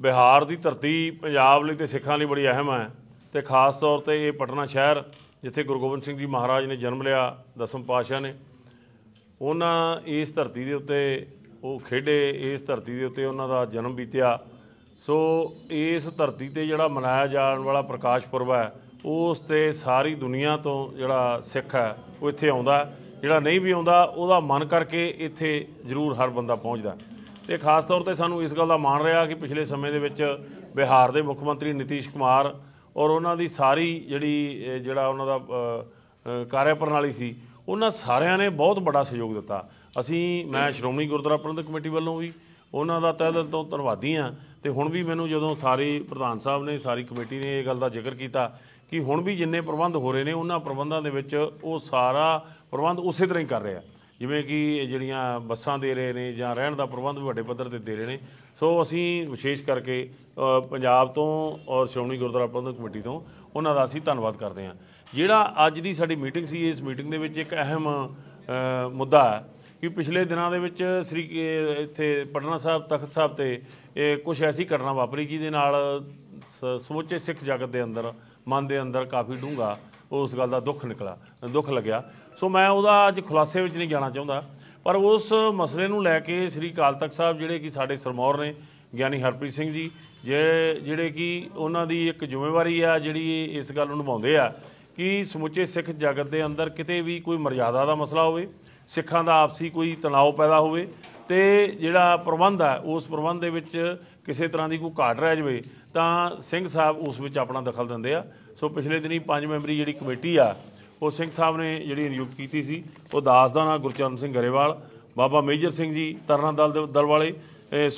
ਬਿਹਾਰ ਦੀ ਧਰਤੀ ਪੰਜਾਬ ਲਈ ਤੇ ਸਿੱਖਾਂ ਲਈ ਬੜੀ ਅਹਿਮ ਹੈ ਤੇ ਖਾਸ ਤੌਰ ਤੇ ਇਹ ਪਟਨਾ ਸ਼ਹਿਰ ਜਿੱਥੇ ਗੁਰੂ ਗੋਬਿੰਦ ਸਿੰਘ ਜੀ ਮਹਾਰਾਜ ਨੇ ਜਨਮ ਲਿਆ ਦਸਮ ਪਾਤਸ਼ਾਹ ਨੇ ਉਹਨਾਂ ਇਸ ਧਰਤੀ ਦੇ ਉੱਤੇ ਉਹ ਖੇਡੇ ਇਸ ਧਰਤੀ ਦੇ ਉੱਤੇ ਉਹਨਾਂ ਦਾ ਜਨਮ ਬੀਤਿਆ ਸੋ ਇਸ ਧਰਤੀ ਤੇ ਜਿਹੜਾ ਮਨਾਇਆ ਜਾਣ ਵਾਲਾ ਪ੍ਰਕਾਸ਼ ਪੁਰਬ ਹੈ ਉਸ ਤੇ ਸਾਰੀ ਦੁਨੀਆ ਤੋਂ ਜਿਹੜਾ ਸਿੱਖ ਹੈ ਉਹ ਇੱਥੇ ਆਉਂਦਾ ਜਿਹੜਾ ਨਹੀਂ ਵੀ ਆਉਂਦਾ ਉਹਦਾ ਮਨ ਕਰਕੇ ਇੱਥੇ ਜ਼ਰੂਰ ਹਰ ਬੰਦਾ ਪਹੁੰਚਦਾ ਤੇ ਖਾਸ ਤੌਰ ਤੇ ਸਾਨੂੰ ਇਸ ਗੱਲ ਦਾ ਮਾਣ ਰਿਹਾ ਕਿ ਪਿਛਲੇ ਸਮੇਂ ਦੇ ਵਿੱਚ ਬਿਹਾਰ ਦੇ ਮੁੱਖ ਮੰਤਰੀ ਨਿਤੀਸ਼ ਕੁਮਾਰ ਔਰ ਉਹਨਾਂ ਦੀ ਸਾਰੀ ਜਿਹੜੀ ਜਿਹੜਾ ਉਹਨਾਂ ਦਾ ਕਾਰਜ ਪ੍ਰਣਾਲੀ ਸੀ ਉਹਨਾਂ ਸਾਰਿਆਂ ਨੇ ਬਹੁਤ ਵੱਡਾ ਸਹਿਯੋਗ ਦਿੱਤਾ ਅਸੀਂ ਮੈਂ ਸ਼੍ਰੋਮਣੀ ਗੁਰਦੁਆਰਾ ਪ੍ਰਬੰਧਕ ਕਮੇਟੀ ਵੱਲੋਂ ਵੀ ਉਹਨਾਂ ਦਾ ਤਹਿ ਦਿਲ ਤੋਂ ਧੰਨਵਾਦੀ ਆ ਤੇ ਹੁਣ ਵੀ ਮੈਨੂੰ ਜਦੋਂ ਸਾਰੇ ਪ੍ਰਧਾਨ ਸਾਹਿਬ ਨੇ ਸਾਰੀ ਕਮੇਟੀ ਨੇ ਇਹ ਗੱਲ ਦਾ ਜ਼ਿਕਰ ਕੀਤਾ ਕਿ ਹੁਣ ਵੀ ਜਿੰਨੇ ਪ੍ਰਬੰਧ ਹੋ ਰਹੇ ਨੇ ਉਹਨਾਂ ਪ੍ਰਬੰਧਾਂ ਦੇ ਵਿੱਚ ਉਹ ਸਾਰਾ ਪ੍ਰਬੰਧ ਉਸੇ ਤਰ੍ਹਾਂ ਹੀ ਕਰ ਰਿਹਾ ਜਿਵੇਂ ਕਿ ਜਿਹੜੀਆਂ ਬੱਸਾਂ ਦੇ ਰਹੇ ਨੇ ਜਾਂ ਰਹਿਣ ਦਾ ਪ੍ਰਬੰਧ ਵੀ ਵੱਡੇ ਪੱਧਰ ਤੇ ਦੇ ਰਹੇ ਨੇ ਸੋ ਅਸੀਂ ਵਿਸ਼ੇਸ਼ ਕਰਕੇ ਪੰਜਾਬ ਤੋਂ ਔਰ ਸ਼੍ਰੋਮਣੀ ਗੁਰਦੁਆਰਾ ਪ੍ਰਬੰਧਕ ਕਮੇਟੀ ਤੋਂ ਉਹਨਾਂ ਦਾ ਅਸੀਂ ਧੰਨਵਾਦ ਕਰਦੇ ਹਾਂ ਜਿਹੜਾ ਅੱਜ ਦੀ ਸਾਡੀ ਮੀਟਿੰਗ ਸੀ ਇਸ ਮੀਟਿੰਗ ਦੇ ਵਿੱਚ ਇੱਕ ਅਹਿਮ ਮੁੱਦਾ ਹੈ ਕਿ ਪਿਛਲੇ ਦਿਨਾਂ ਦੇ ਵਿੱਚ ਸ੍ਰੀ ਇੱਥੇ ਪਟਨਾ ਸਾਹਿਬ ਤਖਤ ਸਾਹਿਬ ਤੇ ਇਹ ਕੁਝ ਐਸੀ ਘਟਨਾ ਵਾਪਰੀ ਜਿਹਦੇ ਨਾਲ ਸਮੁੱਚੇ ਸਿੱਖ ਜਗਤ ਦੇ ਅੰਦਰ ਮਨ ਦੇ ਅੰਦਰ ਕਾਫੀ ਡੂੰਘਾ ਉਸ ਗੱਲ ਦਾ ਦੁੱਖ ਨਿਕਲਾ ਦੁੱਖ ਲੱਗਿਆ ਸੋ ਮੈਂ ਉਹਦਾ ਅੱਜ ਖੁਲਾਸੇ ਵਿੱਚ ਨਹੀਂ ਜਾਣਾ ਚਾਹੁੰਦਾ ਪਰ ਉਸ ਮਸਲੇ ਨੂੰ ਲੈ ਕੇ ਸ੍ਰੀ ਕਾਲ ਤਖਤ ਸਾਹਿਬ ਜਿਹੜੇ ਕਿ ਸਾਡੇ ਸਰਮੌਰ ਨੇ ਗਿਆਨੀ ਹਰਪ੍ਰੀਤ ਸਿੰਘ ਜੀ ਜਿਹੜੇ ਕਿ ਉਹਨਾਂ ਦੀ ਇੱਕ ਜ਼ਿੰਮੇਵਾਰੀ ਆ ਜਿਹੜੀ ਇਸ ਗੱਲ ਨੂੰ ਨਿਭਾਉਂਦੇ ਆ ਕਿ ਸਮੁੱਚੇ ਸਿੱਖ ਜਗਤ ਦੇ ਅੰਦਰ ਕਿਤੇ ਵੀ ਕੋਈ ਮਰਿਆਦਾ ਦਾ ਮਸਲਾ ਹੋਵੇ ਸਿੱਖਾਂ ਦਾ ਆਪਸੀ ਕੋਈ ਤਣਾਅ ਪੈਦਾ ਹੋਵੇ ਤੇ ਜਿਹੜਾ ਪ੍ਰਬੰਧ ਆ ਉਸ ਪ੍ਰਬੰਧ ਦੇ ਵਿੱਚ ਕਿਸੇ ਤਰ੍ਹਾਂ ਦੀ ਕੋਈ ਘਾਟ ਰਹਿ ਜਾਵੇ ਤਾਂ ਸਿੰਘ ਸਾਹਿਬ ਉਸ ਵਿੱਚ ਆਪਣਾ ਦਖਲ ਦਿੰਦੇ ਆ ਸੋ ਪਿਛਲੇ ਦਿਨੀ ਪੰਜ ਮੈਂਬਰੀ ਜਿਹੜੀ ਕਮੇਟੀ ਆ ਉਹ ਸਿੰਘ ਸਾਹਿਬ ਨੇ ਜਿਹੜੀ ਨਿਯੁਕਤ ਕੀਤੀ ਸੀ ਉਹ ਦਾਸ ਦਾ ਨਾਂ ਗੁਰਚਰਨ ਸਿੰਘ ਗਰੇਵਾਲ ਬਾਬਾ ਮੇਜਰ ਸਿੰਘ ਜੀ ਤਰਨਾ ਦਲ ਦੇ ਦਲ ਵਾਲੇ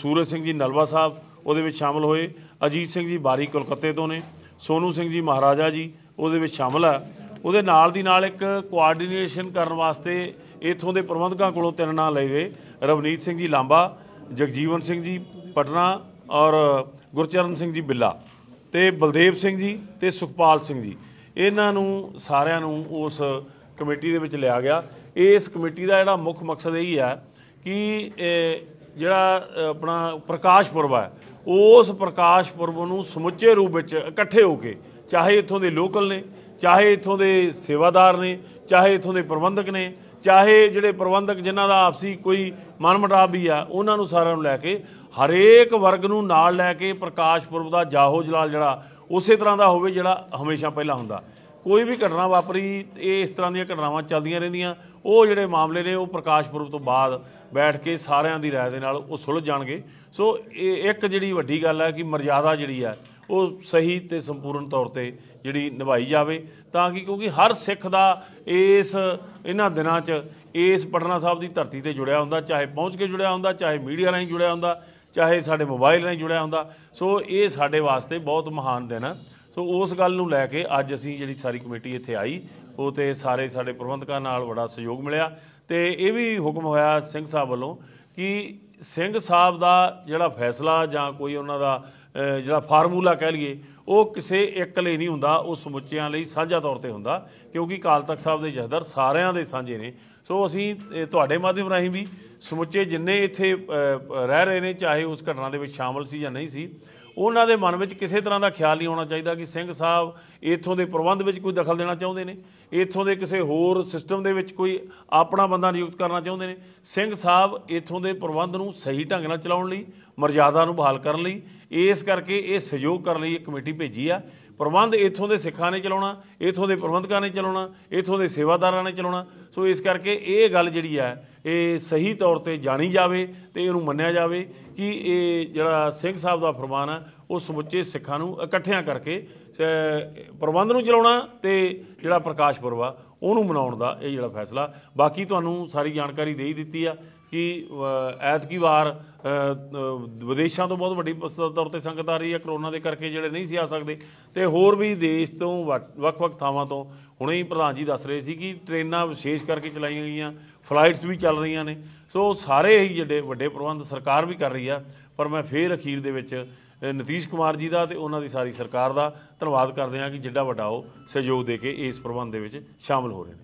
ਸੂਰਜ ਸਿੰਘ ਜੀ ਨਲਵਾ ਸਾਹਿਬ ਉਹਦੇ ਵਿੱਚ ਸ਼ਾਮਲ ਹੋਏ ਅਜੀਤ ਸਿੰਘ ਜੀ ਬਾਰੀ ਕੋਲਕਾਤੇ ਤੋਂ ਨੇ ਸੋਨੂ ਸਿੰਘ ਜੀ ਮਹਾਰਾਜਾ ਜੀ ਉਹਦੇ ਵਿੱਚ ਸ਼ਾਮਲ ਆ ਉਹਦੇ ਨਾਲ ਦੀ ਨਾਲ ਇੱਕ ਕੋਆਰਡੀਨੇਸ਼ਨ ਕਰਨ ਵਾਸਤੇ ਇਥੋਂ ਦੇ ਪ੍ਰਬੰਧਕਾਂ ਕੋਲੋਂ ਤਿੰਨ ਨਾਂ ਲਏ ਗਏ ਰਵਨੀਤ ਸਿੰਘ ਜੀ ਲਾਂਬਾ ਜਗਜੀਵਨ ਸਿੰਘ ਜੀ ਪਟਨਾ ਔਰ ਗੁਰਚਰਨ ਸਿੰਘ ਜੀ ਬਿੱਲਾ ਤੇ ਬਲਦੇਵ ਸਿੰਘ ਜੀ ਤੇ ਸੁਖਪਾਲ ਸਿੰਘ ਜੀ ਇਹਨਾਂ ਨੂੰ ਸਾਰਿਆਂ ਨੂੰ ਉਸ ਕਮੇਟੀ ਦੇ ਵਿੱਚ ਲਿਆ ਗਿਆ ਇਸ ਕਮੇਟੀ ਦਾ ਜਿਹੜਾ ਮੁੱਖ ਮਕਸਦ ਇਹ ਹੀ ਆ ਕਿ ਜਿਹੜਾ ਆਪਣਾ ਪ੍ਰਕਾਸ਼ ਪੁਰਬ ਹੈ ਉਸ ਪ੍ਰਕਾਸ਼ ਪੁਰਬ ਨੂੰ ਸਮੁੱਚੇ ਰੂਪ ਵਿੱਚ ਇਕੱਠੇ ਹੋ ਕੇ ਚਾਹੇ ਇੱਥੋਂ ਦੇ ਲੋਕਲ ਨੇ ਚਾਹੇ ਇੱਥੋਂ ਦੇ ਸੇਵਾਦਾਰ ਨੇ ਚਾਹੇ ਇੱਥੋਂ ਦੇ ਪ੍ਰਬੰਧਕ ਨੇ ਚਾਹੇ ਜਿਹੜੇ ਪ੍ਰਬੰਧਕ ਜਿਨ੍ਹਾਂ ਦਾ ਆਪਸੀ ਕੋਈ ਮਨਮਟਾਅ ਵੀ ਆ ਉਹਨਾਂ ਨੂੰ ਸਾਰਿਆਂ ਨੂੰ ਲੈ ਕੇ ਹਰੇਕ ਵਰਗ ਨੂੰ ਨਾਲ ਲੈ ਕੇ ਪ੍ਰਕਾਸ਼ ਪੁਰਬ ਦਾ ਜਾਹੋ ਜਲਾਲ ਜਿਹੜਾ ਉਸੇ ਤਰ੍ਹਾਂ ਦਾ ਹੋਵੇ ਜਿਹੜਾ ਹਮੇਸ਼ਾ ਪਹਿਲਾਂ ਹੁੰਦਾ ਕੋਈ ਵੀ ਘਟਨਾ ਵਾਪਰੀ ਇਹ ਇਸ ਤਰ੍ਹਾਂ ਦੀਆਂ ਘਟਨਾਵਾਂ ਚੱਲਦੀਆਂ ਰਹਿੰਦੀਆਂ ਉਹ ਜਿਹੜੇ ਮਾਮਲੇ ਨੇ ਉਹ ਪ੍ਰਕਾਸ਼ ਪੁਰਬ ਤੋਂ ਬਾਅਦ ਬੈਠ ਕੇ ਸਾਰਿਆਂ ਦੀ ਰਾਏ ਦੇ ਨਾਲ ਉਹ ਸੁਲਝ ਜਾਣਗੇ ਸੋ ਇਹ ਇੱਕ ਜਿਹੜੀ ਵੱਡੀ ਗੱਲ ਹੈ ਕਿ ਮਰਜ਼ਾਦਾ ਜਿਹੜੀ ਹੈ ਉਹ ਸਹੀ ਤੇ ਸੰਪੂਰਨ ਤੌਰ ਤੇ ਜਿਹੜੀ ਨਿਭਾਈ ਜਾਵੇ ਤਾਂ ਕਿ ਕਿਉਂਕਿ ਹਰ ਸਿੱਖ ਦਾ ਇਸ ਇਹਨਾਂ ਦਿਨਾਂ 'ਚ ਇਸ ਪਟਨਾ ਸਾਹਿਬ ਦੀ ਧਰਤੀ ਤੇ ਜੁੜਿਆ ਹੁੰਦਾ ਚਾਹੇ ਪਹੁੰਚ ਕੇ ਜੁੜਿਆ ਹੁੰਦਾ ਚਾਹੇ ਮੀਡੀਆ ਰਾਹੀਂ ਜੁੜਿਆ ਹੁੰਦਾ ਚਾਹੇ ਸਾਡੇ ਮੋਬਾਈਲ ਰਾਹੀਂ ਜੁੜਿਆ ਹੁੰਦਾ ਸੋ ਇਹ ਸਾਡੇ ਵਾਸਤੇ ਬਹੁਤ ਮਹਾਨ ਦਿਨ ਹੈ ਸੋ ਉਸ ਗੱਲ ਨੂੰ ਲੈ ਕੇ ਅੱਜ ਅਸੀਂ ਜਿਹੜੀ ਸਾਰੀ ਕਮੇਟੀ ਇੱਥੇ ਆਈ ਉਹ ਤੇ ਸਾਰੇ ਸਾਡੇ ਪ੍ਰਬੰਧਕਾਂ ਨਾਲ ਬੜਾ ਸਹਿਯੋਗ ਮਿਲਿਆ ਤੇ ਇਹ ਵੀ ਹੁਕਮ ਹੋਇਆ ਸਿੰਘ ਸਾਹਿਬ ਵੱਲੋਂ ਕਿ ਸਿੰਘ ਸਾਹਿਬ ਦਾ ਜਿਹੜਾ ਫੈਸਲਾ ਜਾਂ ਕੋਈ ਉਹਨਾਂ ਦਾ ਜਿਹੜਾ ਫਾਰਮੂਲਾ ਕਹਿ ਲਈਏ ਉਹ ਕਿਸੇ ਇੱਕ ਲਈ ਨਹੀਂ ਹੁੰਦਾ ਉਹ ਸਮੁੱਚਿਆਂ ਲਈ ਸਾਂਝਾ ਤੌਰ ਤੇ ਹੁੰਦਾ ਕਿਉਂਕਿ ਕਾਲ ਤਖਤ ਸਾਹਿਬ ਦੇ ਜਹਦਰ ਸਾਰਿਆਂ ਦੇ ਸਾਂਝੇ ਨੇ ਸੋ ਅਸੀਂ ਤੁਹਾਡੇ ਮਾਧਿਅਮ ਰਾਹੀਂ ਵੀ ਸਮੁੱਚੇ ਜਿੰਨੇ ਇੱਥੇ ਰਹਿ ਰਹੇ ਨੇ ਚਾਹੇ ਉਸ ਘਟਨਾ ਦੇ ਵਿੱਚ ਸ਼ਾਮਲ ਸੀ ਜਾਂ ਨਹੀਂ ਸੀ ਉਹਨਾਂ ਦੇ ਮਨ ਵਿੱਚ ਕਿਸੇ ਤਰ੍ਹਾਂ ਦਾ ਖਿਆਲ ਨਹੀਂ ਆਉਣਾ ਚਾਹੀਦਾ ਕਿ ਸਿੰਘ ਸਾਹਿਬ ਇੱਥੋਂ ਦੇ ਪ੍ਰਬੰਧ ਵਿੱਚ ਕੋਈ ਦਖਲ ਦੇਣਾ ਚਾਹੁੰਦੇ ਨੇ ਇੱਥੋਂ ਦੇ ਕਿਸੇ ਹੋਰ ਸਿਸਟਮ ਦੇ ਵਿੱਚ ਕੋਈ ਆਪਣਾ ਬੰਦਾ ਨਿਯੁਕਤ ਕਰਨਾ ਚਾਹੁੰਦੇ ਨੇ ਸਿੰਘ ਸਾਹਿਬ ਇੱਥੋਂ ਦੇ ਪ੍ਰਬੰਧ ਨੂੰ ਸਹੀ ਢੰਗ ਨਾਲ ਚਲਾਉਣ ਲਈ ਮਰਜ਼ਾਦਾ ਨੂੰ ਬਹਾਲ ਕਰਨ ਲਈ ਇਸ ਕਰਕੇ ਇਹ ਸਹਿਯੋਗ ਕਰਨ ਲਈ ਇੱਕ ਕਮੇਟੀ ਭੇਜੀ ਆ ਪ੍ਰਬੰਧ ਇੱਥੋਂ ਦੇ ਸਿੱਖਾਂ ਨੇ ਚਲਾਉਣਾ ਇੱਥੋਂ ਦੇ ਪ੍ਰਬੰਧਕਾਂ ਨੇ ਚਲਾਉਣਾ ਇੱਥੋਂ ਦੇ ਸੇਵਾਦਾਰਾਂ ਨੇ ਚਲਾਉਣਾ ਸੋ ਇਸ ਕਰਕੇ ਇਹ ਗੱਲ ਜਿਹੜੀ ਆ ਇਹ ਸਹੀ ਤੌਰ ਤੇ ਜਾਣੀ ਜਾਵੇ ਤੇ ਇਹਨੂੰ ਮੰਨਿਆ ਜਾਵੇ ਕਿ ਇਹ ਜਿਹੜਾ ਸਿੰਘ ਸਾਹਿਬ ਦਾ ਫਰਮਾਨ ਹੈ ਉਹ ਸਮੁੱਚੇ ਸਿੱਖਾਂ ਨੂੰ ਇਕੱਠਿਆਂ ਕਰਕੇ ਪ੍ਰਬੰਧ ਨੂੰ ਚਲਾਉਣਾ ਤੇ ਜਿਹੜਾ ਪ੍ਰਕਾਸ਼ ਪੁਰਬ ਆ ਉਹਨੂੰ ਮਨਾਉਣ ਦਾ ਇਹ ਜਿਹੜਾ ਫੈਸਲਾ ਬਾਕੀ ਤੁਹਾਨੂੰ ਸਾਰੀ ਜਾਣਕਾਰੀ ਦੇ ਹੀ ਦਿੱਤੀ ਆ ਕਿ ਐਤ ਕੀ ਵਾਰ ਵਿਦੇਸ਼ਾਂ ਤੋਂ ਬਹੁਤ ਵੱਡੀ ਤੌਰ ਤੇ ਸੰਗਤ ਆ ਰਹੀ ਹੈ ਕਰੋਨਾ ਦੇ ਕਰਕੇ ਜਿਹੜੇ ਨਹੀਂ ਸੀ ਆ ਸਕਦੇ ਤੇ ਹੋਰ ਵੀ ਦੇਸ਼ ਤੋਂ ਵੱਖ-ਵੱਖ ਥਾਵਾਂ ਤੋਂ ਹੁਣੇ ਹੀ ਪ੍ਰਧਾਨ ਜੀ ਦੱਸ ਰਹੇ ਸੀ ਕਿ ਟ੍ਰੇਨਾਂ ਵਿਸ਼ੇਸ਼ ਕਰਕੇ ਚਲਾਈਆਂ ਗਈਆਂ ਫਲਾਈਟਸ ਵੀ ਚੱਲ ਰਹੀਆਂ ਨੇ ਸੋ ਸਾਰੇ ਹੀ ਜਿਹੜੇ ਵੱਡੇ ਪ੍ਰਬੰਧ ਸਰਕਾਰ ਵੀ ਕਰ ਰਹੀ ਆ ਪਰ ਮੈਂ ਫੇਰ ਅਖੀਰ ਦੇ ਵਿੱਚ ਨਤੀਸ਼ ਕੁਮਾਰ ਜੀ ਦਾ ਤੇ ਉਹਨਾਂ ਦੀ ਸਾਰੀ ਸਰਕਾਰ ਦਾ ਧੰਨਵਾਦ ਕਰਦੇ ਹਾਂ ਕਿ ਜਿੱਡਾ ਵੱਡਾ ਉਹ ਸਹਿਯੋਗ ਦੇ ਕੇ ਇਸ ਪ੍ਰਬੰਧ ਦੇ ਵਿੱਚ ਸ਼ਾਮਲ ਹੋ ਰਹੇ ਨੇ